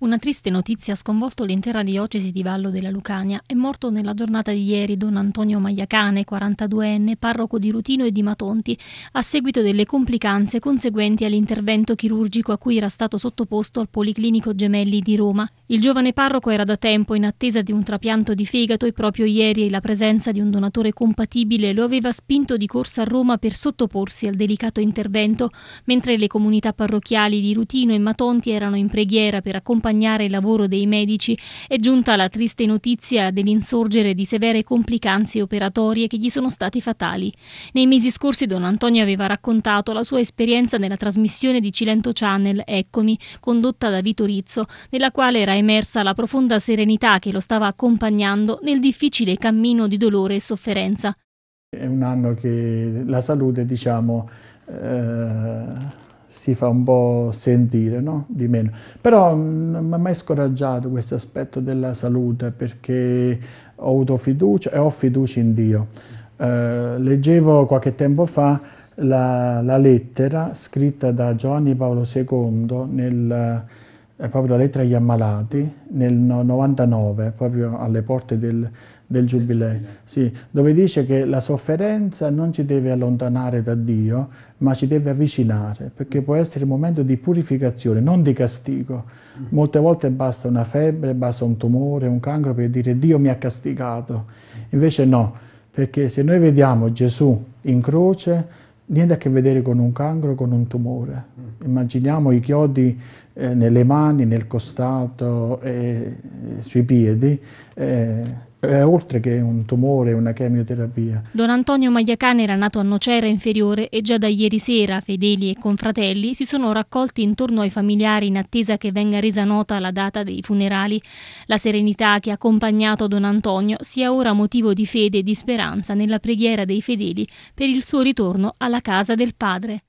Una triste notizia ha sconvolto l'intera diocesi di Vallo della Lucania. È morto nella giornata di ieri don Antonio Maiacane, 42enne, parroco di Rutino e di Matonti, a seguito delle complicanze conseguenti all'intervento chirurgico a cui era stato sottoposto al Policlinico Gemelli di Roma. Il giovane parroco era da tempo in attesa di un trapianto di fegato e proprio ieri la presenza di un donatore compatibile lo aveva spinto di corsa a Roma per sottoporsi al delicato intervento, mentre le comunità parrocchiali di Rutino e Matonti erano in preghiera per accompagnare accompagnare il lavoro dei medici è giunta la triste notizia dell'insorgere di severe complicanze operatorie che gli sono stati fatali. Nei mesi scorsi Don Antonio aveva raccontato la sua esperienza nella trasmissione di Cilento Channel Eccomi, condotta da Vito Rizzo, nella quale era emersa la profonda serenità che lo stava accompagnando nel difficile cammino di dolore e sofferenza. È un anno che la salute, diciamo, eh si fa un po' sentire no? di meno. Però mm, non mi ha mai scoraggiato questo aspetto della salute perché ho avuto fiducia e ho fiducia in Dio. Eh, leggevo qualche tempo fa la, la, lettera scritta da Giovanni Paolo II nel proprio la lettera agli ammalati nel 99, proprio alle porte del, del Giubileo, sì, dove dice che la sofferenza non ci deve allontanare da Dio, ma ci deve avvicinare, perché può essere un momento di purificazione, non di castigo. Mm. Molte volte basta una febbre, basta un tumore, un cancro per dire Dio mi ha castigato. Invece no, perché se noi vediamo Gesù in croce, niente a che vedere con un cancro, con un tumore mm immaginiamo i chiodi eh, nelle mani, nel costato e eh, sui piedi, eh, è oltre che un tumore, una chemioterapia. Don Antonio Magliacane era nato a Nocera Inferiore e già da ieri sera fedeli e confratelli si sono raccolti intorno ai familiari in attesa che venga resa nota la data dei funerali. La serenità che ha accompagnato Don Antonio sia ora motivo di fede e di speranza nella preghiera dei fedeli per il suo ritorno alla casa del padre.